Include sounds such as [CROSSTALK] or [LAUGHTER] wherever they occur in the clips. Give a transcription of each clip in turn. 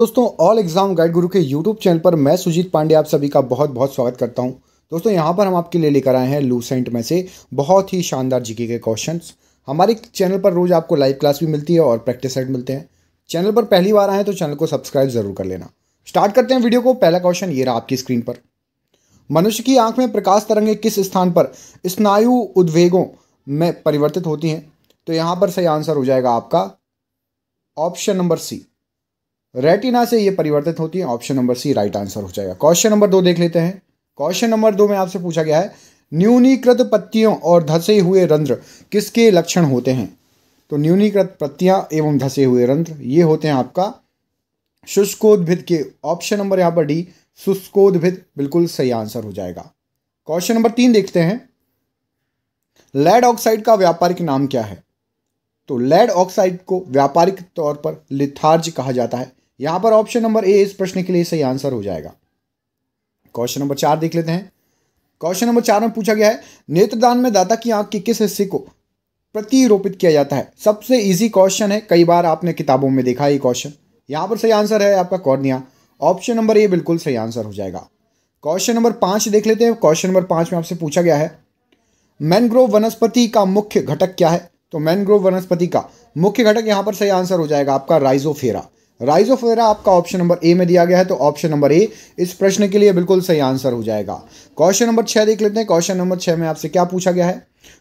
दोस्तों all exam guide गुरु के यूट्यूब चैनल पर मैं सुजीत पांडे आप सभी का बहुत बहुत स्वागत करता हूं दोस्तों यहां पर हम आपके लिए लेकर आए हैं लूसेंट में से बहुत ही शानदार जीके के क्वेश्चंस हमारे चैनल पर रोज आपको लाइव क्लास भी मिलती है और प्रैक्टिस सेट मिलते हैं चैनल पर पहली बार आए तो चैनल को सब्सक्राइब जरूर कर लेना स्टार्ट करते हैं वीडियो को पहला क्वेश्चन ये रहा आपकी स्क्रीन पर मनुष्य की आंख में प्रकाश तरंगे किस स्थान पर स्नायु उद्वेगों में परिवर्तित होती हैं तो यहाँ पर सही आंसर हो जाएगा आपका ऑप्शन नंबर सी रेटिना से ये परिवर्तित होती है option number C right answer हो जाएगा क्वेश्चन नंबर दो देख लेते हैं क्वेश्चन नंबर दो में आपसे पूछा गया है न्यूनीकृत पत्तियों और धसे हुए रंध्र किसके लक्षण होते हैं तो न्यूनीकृत पत्तियां एवं धसे हुए रंध्र ये होते हैं आपका शुष्कोद्भिद के ऑप्शन नंबर यहां पर डी शुष्कोद्भिद बिल्कुल सही आंसर हो जाएगा क्वेश्चन नंबर तीन देखते हैं लेड ऑक्साइड का व्यापारिक नाम क्या है तो लेड ऑक्साइड को व्यापारिक तौर पर लिथार्ज कहा जाता है यहां पर ऑप्शन नंबर ए इस प्रश्न के लिए सही आंसर हो जाएगा क्वेश्चन नंबर चार देख लेते हैं क्वेश्चन नंबर चार में पूछा गया है नेत्रदान में दाता की आंख के किस हिस्से को प्रतिरोपित किया जाता है सबसे इजी क्वेश्चन है कई बार आपने किताबों में देखा ये क्वेश्चन यहां पर सही आंसर है आपका कॉर्निया ऑप्शन नंबर ए बिल्कुल सही आंसर हो जाएगा क्वेश्चन नंबर पांच देख लेते हैं क्वेश्चन नंबर पांच में आपसे पूछा गया है मैनग्रोव वनस्पति का मुख्य घटक क्या है तो मैनग्रोव वनस्पति का मुख्य घटक यहां पर सही आंसर हो जाएगा आपका राइजोफेरा राइजोफेरा आपका ऑप्शन नंबर ए में दिया गया है तो ऑप्शन नंबर ए इस प्रश्न के लिए बिल्कुल सही आंसर हो जाएगा क्वेश्चन नंबर छह देख लेते हैं क्वेश्चन नंबर छह में आपसे क्या पूछा गया है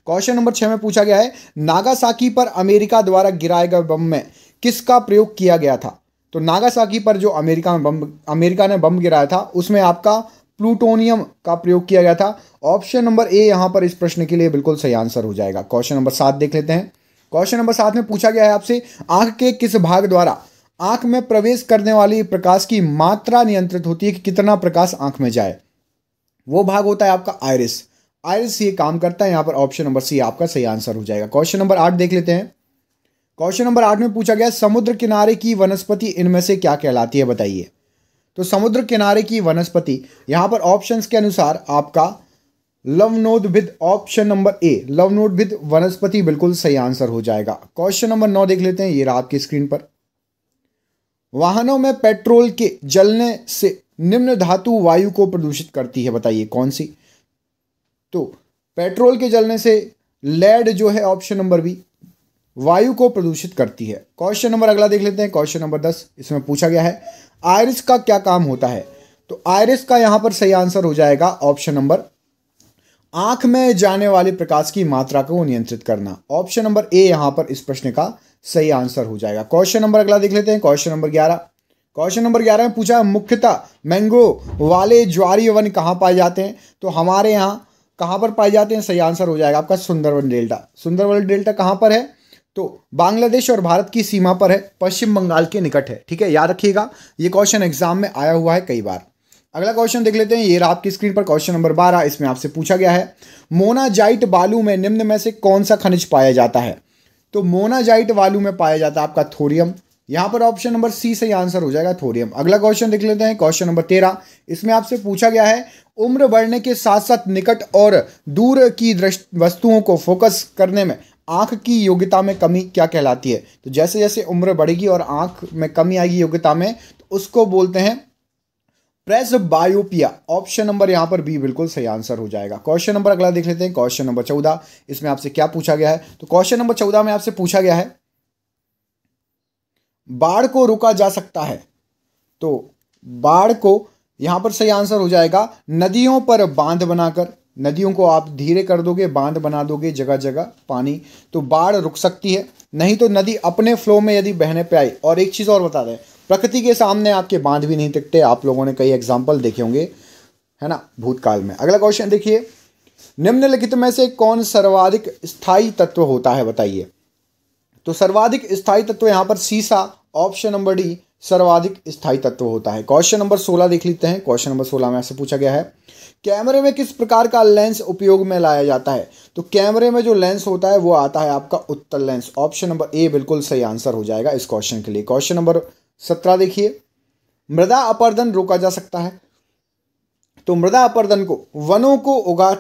क्वेश्चन नंबर छह में पूछा गया है नागासाकी पर अमेरिका द्वारा गिराए गए बम में किसका प्रयोग किया गया था तो नागासाकी पर जो अमेरिका में बम अमेरिका ने बम गिराया था उसमें आपका प्लूटोनियम का प्रयोग किया गया था ऑप्शन नंबर ए यहां पर इस प्रश्न के लिए बिल्कुल सही आंसर हो जाएगा क्वेश्चन नंबर सात देख लेते हैं क्वेश्चन नंबर सात में पूछा गया है आपसे आंख के किस भाग द्वारा आंख में प्रवेश करने वाली प्रकाश की मात्रा नियंत्रित होती है कि कितना प्रकाश आंख में जाए वो भाग होता है आपका आयरिस आयरिस ये काम करता है यहाँ पर ऑप्शन नंबर सी आपका सही आंसर हो जाएगा क्वेश्चन नंबर आठ देख लेते हैं क्वेश्चन नंबर आठ में पूछा गया समुद्र किनारे की वनस्पति इनमें से क्या कहलाती है बताइए तो समुद्र किनारे की वनस्पति यहाँ पर ऑप्शंस के अनुसार आपका लवनोदभिद ऑप्शन नंबर ए लवनोदभिद वनस्पति बिल्कुल सही आंसर हो जाएगा क्वेश्चन नंबर नौ देख लेते हैं ये रहा आपकी स्क्रीन पर वाहनों में पेट्रोल के जलने से निम्न धातु वायु को प्रदूषित करती है बताइए कौन सी तो पेट्रोल के जलने से लेड जो है ऑप्शन नंबर बी वायु को प्रदूषित करती है क्वेश्चन नंबर अगला देख लेते हैं क्वेश्चन नंबर दस इसमें पूछा गया है आयरिस का क्या काम होता है तो आयरिस का यहां पर सही आंसर हो जाएगा ऑप्शन नंबर आंख में जाने वाले प्रकाश की मात्रा को नियंत्रित करना ऑप्शन नंबर ए यहां पर इस प्रश्न का सही आंसर हो जाएगा क्वेश्चन नंबर अगला देख लेते हैं क्वेश्चन नंबर ग्यारह क्वेश्चन नंबर ग्यारह में पूछा मुख्यतः मैंगो वाले ज्वारी वन कहाँ पाए जाते हैं तो हमारे यहाँ कहाँ पर पाए जाते हैं सही आंसर हो जाएगा आपका सुंदरवन डेल्टा सुंदरवन डेल्टा कहाँ पर है तो बांग्लादेश और भारत की सीमा पर है पश्चिम बंगाल के निकट है ठीक है याद रखिएगा ये क्वेश्चन एग्जाम में आया हुआ है कई बार अगला क्वेश्चन देख लेते हैं ये रहा आपकी स्क्रीन पर क्वेश्चन नंबर बारह इसमें आपसे पूछा गया है मोनाजाइट बालू में निम्न में से कौन सा खनिज पाया जाता है तो मोनाजाइट वालू में पाया जाता है आपका थोरियम यहां पर ऑप्शन नंबर सी से आंसर हो जाएगा थोरियम अगला क्वेश्चन देख लेते हैं क्वेश्चन नंबर तेरह इसमें आपसे पूछा गया है उम्र बढ़ने के साथ साथ निकट और दूर की वस्तुओं को फोकस करने में आंख की योग्यता में कमी क्या कहलाती है तो जैसे जैसे उम्र बढ़ेगी और आंख में कमी आएगी योग्यता में तो उसको बोलते हैं प्रेस बायोपिया ऑप्शन नंबर यहां पर बी बिल्कुल सही आंसर हो जाएगा क्वेश्चन नंबर अगला देख लेते हैं क्वेश्चन नंबर चौदह इसमें आपसे क्या पूछा गया है तो क्वेश्चन नंबर चौदह में आपसे पूछा गया है बाढ़ को रोका जा सकता है तो बाढ़ को यहां पर सही आंसर हो जाएगा नदियों पर बांध बनाकर नदियों को आप धीरे कर दोगे बांध बना दोगे जगह जगह पानी तो बाढ़ रुक सकती है नहीं तो नदी अपने फ्लो में यदि बहने पे आई और एक चीज़ और बता दें प्रकृति के सामने आपके बांध भी नहीं टिकते आप लोगों ने कई एग्जाम्पल देखे होंगे है ना भूतकाल में अगला क्वेश्चन देखिए निम्नलिखित में से कौन सर्वाधिक स्थायी तत्व होता है बताइए तो सर्वाधिक स्थायी तत्व यहां पर सीसा ऑप्शन नंबर डी सर्वाधिक स्थायी तत्व होता है क्वेश्चन नंबर सोलह देख लेते हैं क्वेश्चन नंबर सोलह में आपसे पूछा गया है कैमरे में किस प्रकार का लेंस उपयोग में लाया जाता है तो कैमरे में जो लेंस होता है वो आता है आपका उत्तर लेंस ऑप्शन नंबर ए बिल्कुल सही आंसर हो जाएगा इस क्वेश्चन के लिए क्वेश्चन नंबर सत्रह देखिए मृदा अपर्दन रोका जा सकता है तो मृदा अपर्दन को वनों को उगा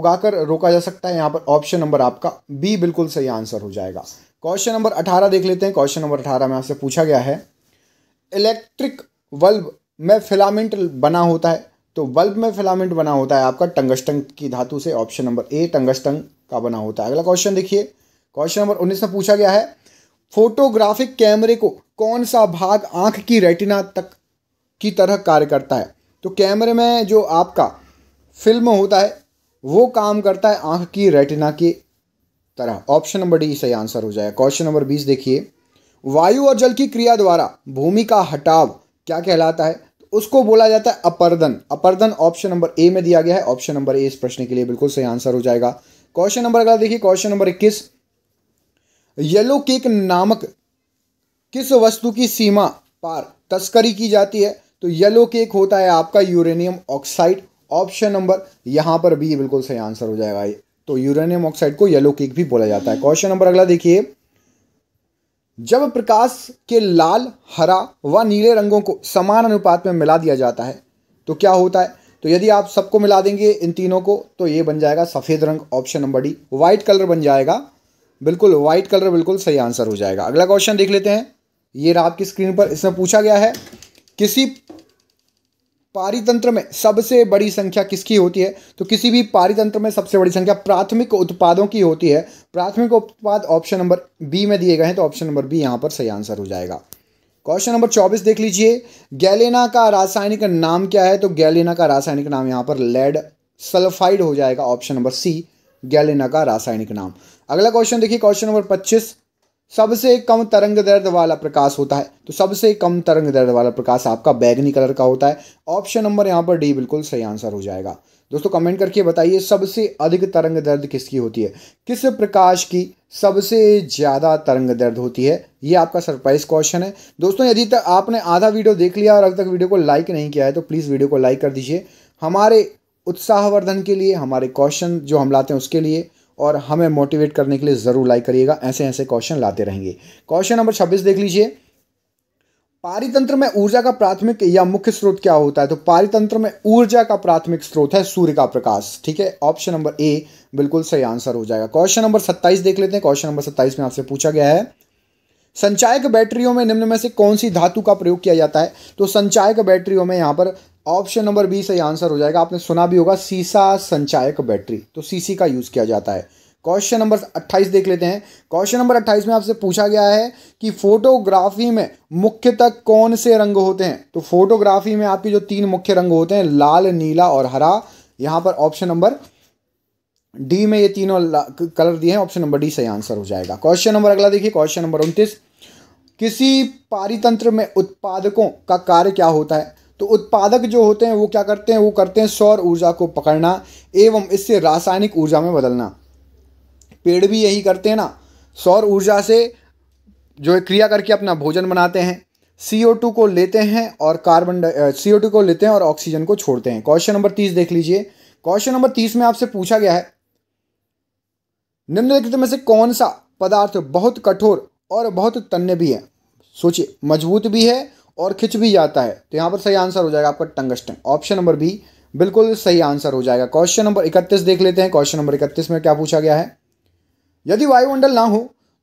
उगाकर रोका जा सकता है यहां पर ऑप्शन नंबर आपका बी बिल्कुल सही आंसर हो जाएगा क्वेश्चन नंबर अठारह देख लेते हैं क्वेश्चन नंबर अठारह में आपसे पूछा गया है इलेक्ट्रिक बल्ब में फिलामेंट बना होता है तो बल्ब में फिलामेंट बना होता है आपका टंगस्टन की धातु से ऑप्शन नंबर ए टंगस्टन का बना होता है अगला क्वेश्चन देखिए क्वेश्चन नंबर उन्नीस में पूछा गया है फोटोग्राफिक कैमरे को कौन सा भाग आंख की रेटिना तक की तरह कार्य करता है तो कैमरे में जो आपका फिल्म होता है वो काम करता है आंख की रेटिना की तरह ऑप्शन नंबर डी सही आंसर हो जाएगा क्वेश्चन नंबर बीस देखिए वायु और जल की क्रिया द्वारा भूमि का हटाव क्या कहलाता है तो उसको बोला जाता है अपर्दन अपर्दन ऑप्शन नंबर ए में दिया गया है ऑप्शन नंबर ए इस प्रश्न के लिए बिल्कुल सही आंसर हो जाएगा क्वेश्चन नंबर अगला देखिए क्वेश्चन नंबर इक्कीस येलो केक नामक किस वस्तु की सीमा पार तस्करी की जाती है तो येलो केक होता है आपका यूरेनियम ऑक्साइड ऑप्शन नंबर यहां पर भी बिल्कुल सही आंसर हो जाएगा ये तो यूरेनियम ऑक्साइड को येलो केक भी बोला जाता है क्वेश्चन नंबर अगला देखिए जब प्रकाश के लाल हरा व नीले रंगों को समान अनुपात में मिला दिया जाता है तो क्या होता है तो यदि आप सबको मिला देंगे इन तीनों को तो ये बन जाएगा सफ़ेद रंग option number D white colour बन जाएगा बिल्कुल व्हाइट कलर बिल्कुल सही आंसर हो जाएगा अगला क्वेश्चन देख लेते हैं ये रहा आपकी स्क्रीन पर इसमें पूछा गया है किसी पारितंत्र में सबसे बड़ी संख्या किसकी होती है तो किसी भी पारितंत्र में सबसे बड़ी संख्या प्राथमिक उत्पादों की होती है प्राथमिक उत्पाद ऑप्शन नंबर बी में दिए गए हैं तो ऑप्शन नंबर बी यहां पर सही आंसर हो जाएगा क्वेश्चन नंबर चौबीस देख लीजिए गैलेना का रासायनिक नाम क्या है तो गैलेना का रासायनिक नाम यहां पर लेड सल्फाइड हो जाएगा ऑप्शन नंबर सी गैलेना का रासायनिक नाम अगला क्वेश्चन देखिए क्वेश्चन नंबर पच्चीस सबसे कम तरंग दर्द वाला प्रकाश होता है तो सबसे कम तरंग दर्द वाला प्रकाश आपका बैगनी कलर का होता है ऑप्शन नंबर यहाँ पर डी बिल्कुल सही आंसर हो जाएगा दोस्तों कमेंट करके बताइए सबसे अधिक तरंग दर्द किसकी होती है किस प्रकाश की सबसे ज़्यादा तरंग दर्द होती है ये आपका सरप्राइज क्वेश्चन है दोस्तों यदि तक आपने आधा वीडियो देख लिया और अभी तक वीडियो को लाइक नहीं किया है तो प्लीज़ वीडियो को लाइक कर दीजिए हमारे उत्साहवर्धन के लिए हमारे क्वेश्चन जो हम लाते हैं उसके लिए और हमें मोटिवेट करने के लिए ज़रूर लाइक करिएगा ऐसे ऐसे क्वेश्चन लाते रहेंगे क्वेश्चन नंबर छब्बीस देख लीजिए पारितंत्र में ऊर्जा का प्राथमिक या मुख्य स्रोत क्या होता है तो पारितंत्र में ऊर्जा का प्राथमिक स्रोत है सूर्य का प्रकाश ठीक है ऑप्शन नंबर ए बिल्कुल सही आंसर हो जाएगा क्वेश्चन नंबर सत्ताईस देख लेते हैं क्वेश्चन नंबर सत्ताईस में आपसे पूछा गया है संचायक बैटरियों में निम्न में से कौन सी धातु का प्रयोग किया जाता है तो संचायक बैटरियों में यहाँ पर ऑप्शन नंबर बी सही आंसर हो जाएगा आपने सुना भी होगा सीसा संचायक बैटरी तो सीसी का यूज़ किया जाता है क्वेश्चन नंबर 28 देख लेते हैं क्वेश्चन नंबर 28 में आपसे पूछा गया है कि फोटोग्राफी में मुख्यतः कौन से रंग होते हैं तो फोटोग्राफी में आपके जो तीन मुख्य रंग होते हैं लाल नीला और हरा यहां पर ऑप्शन नंबर डी में ये तीनों कलर दिए हैं ऑप्शन नंबर डी सही आंसर हो जाएगा क्वेश्चन नंबर अगला देखिए क्वेश्चन नंबर उनतीस किसी पारितंत्र में उत्पादकों का कार्य क्या होता है तो उत्पादक जो होते हैं वो क्या करते हैं वो करते हैं सौर ऊर्जा को पकड़ना एवं इससे रासायनिक ऊर्जा में बदलना पेड़ भी यही करते हैं ना सौर ऊर्जा से जो है क्रिया करके अपना भोजन बनाते हैं सी को लेते हैं और कार्बन सी को लेते हैं और ऑक्सीजन को छोड़ते हैं क्वेश्चन नंबर तीस देख लीजिए क्वेश्चन नंबर तीस में आपसे पूछा गया है निम्नलिखित में से कौन सा पदार्थ बहुत कठोर और बहुत तन्य भी है सोचिए मजबूत भी है और खिंच भी जाता है तो यहाँ पर सही आंसर हो जाएगा आपका टंगस्टन ऑप्शन नंबर बी बिल्कुल सही आंसर हो जाएगा क्वेश्चन नंबर इकतीस देख लेते हैं क्वेश्चन नंबर इकतीस में क्या पूछा गया है यदि वायुमंडल ना हो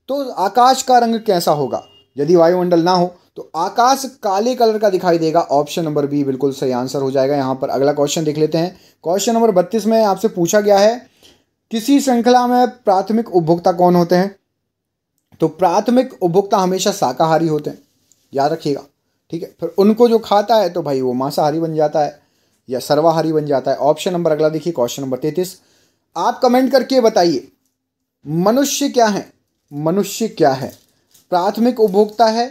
तो आकाश का रंग कैसा होगा यदि वायुमंडल ना हो तो आकाश काले कलर का दिखाई देगा ऑप्शन नंबर बी बिल्कुल सही आंसर हो जाएगा यहाँ पर अगला क्वेश्चन देख लेते हैं क्वेश्चन नंबर बत्तीस में आपसे पूछा गया है किसी श्रृंखला में प्राथमिक उपभोक्ता कौन होते हैं तो प्राथमिक उपभोक्ता हमेशा शाकाहारी होते हैं याद रखिएगा ठीक है फिर उनको जो खाता है तो भाई वो मांसाहारी बन जाता है या सर्वाहारी बन जाता है ऑप्शन नंबर अगला देखिए क्वेश्चन नंबर तैतीस आप कमेंट करके बताइए मनुष्य क्या है मनुष्य क्या है प्राथमिक उपभोक्ता है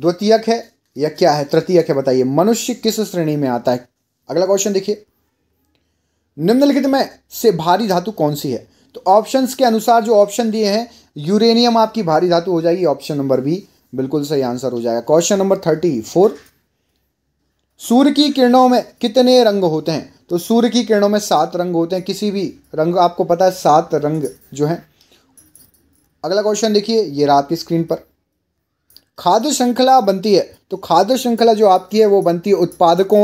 द्वितीयक है या क्या है तृतीयक है बताइए मनुष्य किस श्रेणी में आता है अगला क्वेश्चन देखिए निम्नलिखित में से भारी धातु कौन सी है तो ऑप्शंस के अनुसार जो ऑप्शन दिए हैं यूरेनियम आपकी भारी धातु हो जाएगी ऑप्शन नंबर बी बिल्कुल सही आंसर हो जाएगा क्वेश्चन नंबर थर्टी फोर सूर्य की किरणों में कितने रंग होते हैं तो सूर्य की किरणों में सात रंग होते हैं किसी भी रंग आपको पता है सात रंग जो हैं अगला क्वेश्चन देखिए ये रहा आपकी स्क्रीन पर खाद्य श्रृंखला बनती है तो खाद्य श्रृंखला जो आपकी है वो बनती है उत्पादकों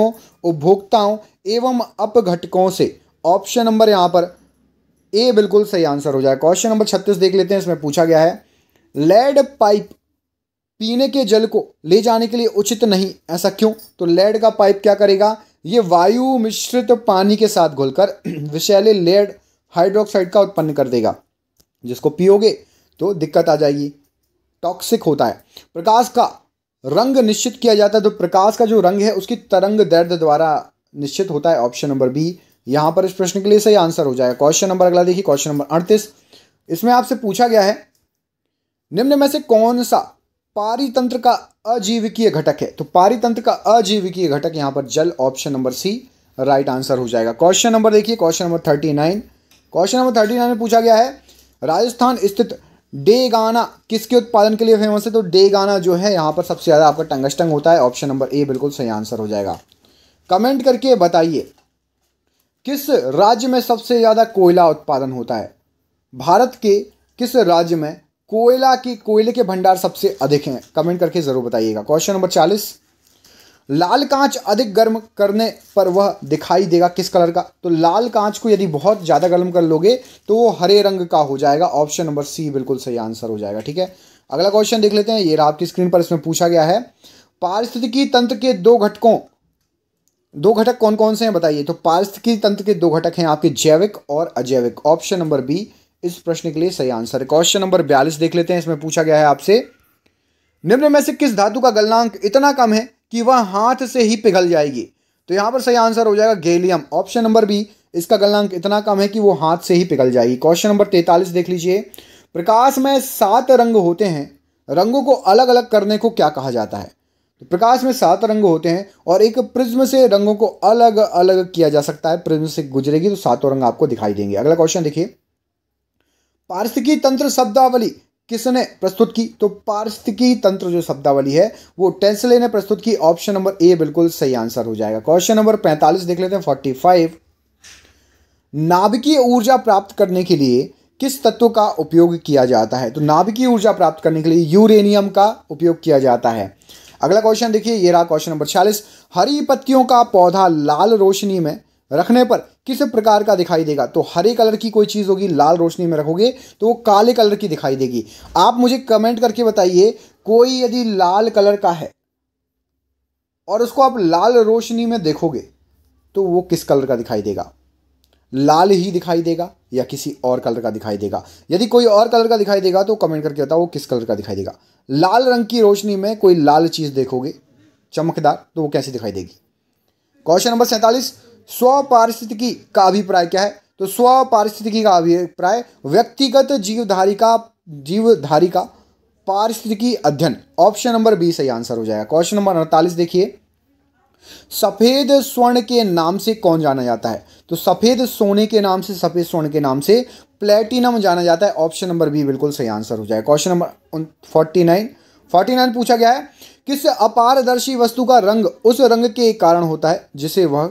उपभोक्ताओं एवं अपघटकों से ऑप्शन नंबर यहाँ पर ए बिल्कुल सही आंसर हो जाए क्वेश्चन नंबर छत्तीस देख लेते हैं इसमें पूछा गया है लेड पाइप पीने के जल को ले जाने के लिए उचित नहीं ऐसा क्यों तो लेड का पाइप क्या करेगा ये वायु मिश्रित पानी के साथ घुलकर [CLEARS THROAT] विषैले लेड हाइड्रोक्साइड का उत्पन्न कर देगा जिसको पियोगे तो दिक्कत आ जाएगी टॉक्सिक होता है प्रकाश का रंग निश्चित किया जाता है तो प्रकाश का जो रंग है उसकी तरंग दर्द द्वारा निश्चित होता है ऑप्शन नंबर बी यहाँ पर इस प्रश्न के लिए सही आंसर हो जाएगा क्वेश्चन नंबर अगला देखिए क्वेश्चन नंबर अड़तीस इसमें आपसे पूछा गया है निम्न में से कौन सा पारितंत्र का अजीविकीय घटक है तो पारितंत्र का अजीविकीय घटक यहां पर जल option number C right answer हो जाएगा क्वेश्चन नंबर देखिए question number thirty nine question number thirty nine में पूछा गया है राजस्थान स्थित डेगाना किसके उत्पादन के लिए फेमस है तो डेगाना जो है यहां पर सबसे ज़्यादा आपका टंगस्टंग होता है ऑप्शन नंबर ए बिल्कुल सही आंसर हो जाएगा कमेंट करके बताइए किस राज्य में सबसे ज़्यादा कोयला उत्पादन होता है भारत के किस राज्य में कोयला की कोयले के भंडार सबसे अधिक हैं कमेंट करके ज़रूर बताइएगा क्वेश्चन नंबर चालीस लाल कांच अधिक गर्म करने पर वह दिखाई देगा किस कलर का तो लाल कांच को यदि बहुत ज़्यादा गर्म कर लोगे तो वो हरे रंग का हो जाएगा ऑप्शन नंबर सी बिल्कुल सही आंसर हो जाएगा ठीक है अगला क्वेश्चन देख लेते हैं ये आपकी स्क्रीन पर इसमें पूछा गया है पारिस्थितिकी तंत्र के दो घटकों दो घटक कौन कौन से हैं बताइए तो पारिस्थितिकी तंत्र के दो घटक हैं आपके जैविक और अजैविक ऑप्शन नंबर बी इस प्रश्न के लिए सही आंसर है क्वेश्चन नंबर बयालीस देख लेते हैं इसमें पूछा गया है आपसे निम्न में से किस धातु का गलनांक इतना कम है कि वह हाथ से ही पिघल जाएगी तो यहां पर सही आंसर हो जाएगा गेलियम ऑप्शन नंबर बी इसका गलनांक इतना कम है कि वो हाथ से ही पिघल जाएगी क्वेश्चन नंबर तैतालीस देख लीजिए प्रकाश में सात रंग होते हैं रंगों को अलग अलग करने को क्या कहा जाता है तो प्रकाश में सात रंग होते हैं और एक प्रिज्म से रंगों को अलग अलग किया जा सकता है प्रिज्म से गुजरेगी तो सातों रंग आपको दिखाई देंगे अगला क्वेश्चन देखिए पारिस्थिकी तंत्र शब्दावली किसने प्रस्तुत की तो पारिस्थिकी तंत्र जो शब्दावली है वो टेंसले ने प्रस्तुत की ऑप्शन नंबर ए बिल्कुल सही आंसर हो जाएगा क्वेश्चन नंबर पैंतालीस देख लेते हैं फोर्टी फाइव नाभिकीय ऊर्जा प्राप्त करने के लिए किस तत्व का उपयोग किया जाता है तो नाभिकीय ऊर्जा प्राप्त करने के लिए यूरेनियम का उपयोग किया जाता है अगला क्वेश्चन देखिए ये रहा क्वेश्चन नंबर छियालीस हरी पत्तियों का पौधा लाल रोशनी में रखने पर किस प्रकार का दिखाई देगा तो हरे कलर की कोई चीज़ होगी लाल रोशनी में रखोगे तो वो काले कलर की दिखाई देगी आप मुझे कमेंट करके बताइए कोई यदि लाल कलर का है और उसको आप लाल रोशनी में देखोगे तो वो किस कलर का दिखाई देगा लाल ही दिखाई देगा या किसी और कलर का दिखाई देगा यदि कोई और कलर का दिखाई देगा तो कमेंट करके बताओ वो किस कलर का दिखाई देगा लाल रंग की रोशनी में कोई लाल चीज़ देखोगे चमकदार तो वो कैसे दिखाई देगी क्वेश्चन नंबर सैंतालीस स्व पारिस्थितिकी का अभिप्राय क्या है तो स्व पारिस्थितिकी का अभिप्राय व्यक्तिगत जीवधारिका जीवधारिका पारिस्थितिकी अध्ययन ऑप्शन नंबर बी सही आंसर हो जाएगा क्वेश्चन नंबर अड़तालीस देखिए सफेद स्वर्ण के नाम से कौन जाना जाता है तो सफेद सोने के नाम से सफेद स्वर्ण के नाम से प्लेटिनम जाना जाता है ऑप्शन नंबर बी बिल्कुल सही आंसर हो जाएगा question number forty nine forty nine पूछा गया है किस अपारदर्शी वस्तु का रंग उस रंग के कारण होता है जिसे वह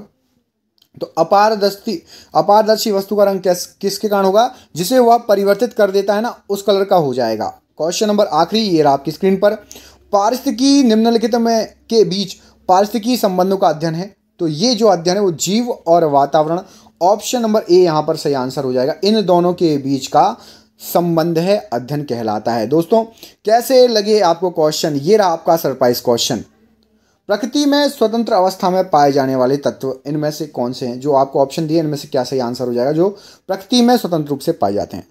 तो अपारदर्शी अपारदर्शी वस्तु का रंग किस किसके कारण होगा जिसे वह परिवर्तित कर देता है ना उस कलर का हो जाएगा क्वेश्चन नंबर आखिरी ये रहा आपकी स्क्रीन पर पारिस्थिकी निम्नलिखित में के बीच पारिस्थिकी संबंधों का अध्ययन है तो ये जो अध्ययन है वो जीव और वातावरण ऑप्शन नंबर ए यहां पर सही आंसर हो जाएगा इन दोनों के बीच का संबंध है अध्ययन कहलाता है दोस्तों कैसे लगे आपको क्वेश्चन ये रहा आपका सरप्राइज क्वेश्चन प्रकृति में स्वतंत्र अवस्था में पाए जाने वाले तत्व इनमें से कौन से हैं जो आपको ऑप्शन दिए इनमें से क्या सही आंसर हो जाएगा जो प्रकृति में स्वतंत्र रूप से पाए जाते हैं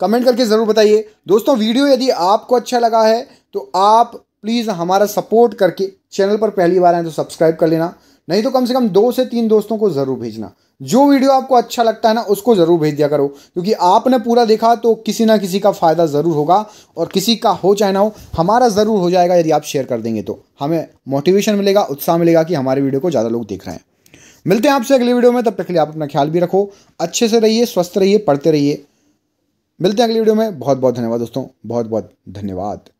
कमेंट करके ज़रूर बताइए दोस्तों वीडियो यदि आपको अच्छा लगा है तो आप प्लीज़ हमारा सपोर्ट करके चैनल पर पहली बार आए तो सब्सक्राइब कर लेना नहीं तो कम से कम दो से तीन दोस्तों को ज़रूर भेजना जो वीडियो आपको अच्छा लगता है ना उसको ज़रूर भेज दिया करो क्योंकि आपने पूरा देखा तो किसी ना किसी का फ़ायदा ज़रूर होगा और किसी का हो चाहे ना हो हमारा ज़रूर हो जाएगा यदि आप शेयर कर देंगे तो हमें मोटिवेशन मिलेगा उत्साह मिलेगा कि हमारे वीडियो को ज़्यादा लोग देख रहे हैं मिलते हैं आपसे अगले वीडियो में तब तक के लिए आप अपना ख्याल भी रखो अच्छे से रहिए स्वस्थ रहिए पढ़ते रहिए मिलते हैं अगले वीडियो में बहुत बहुत धन्यवाद दोस्तों बहुत बहुत धन्यवाद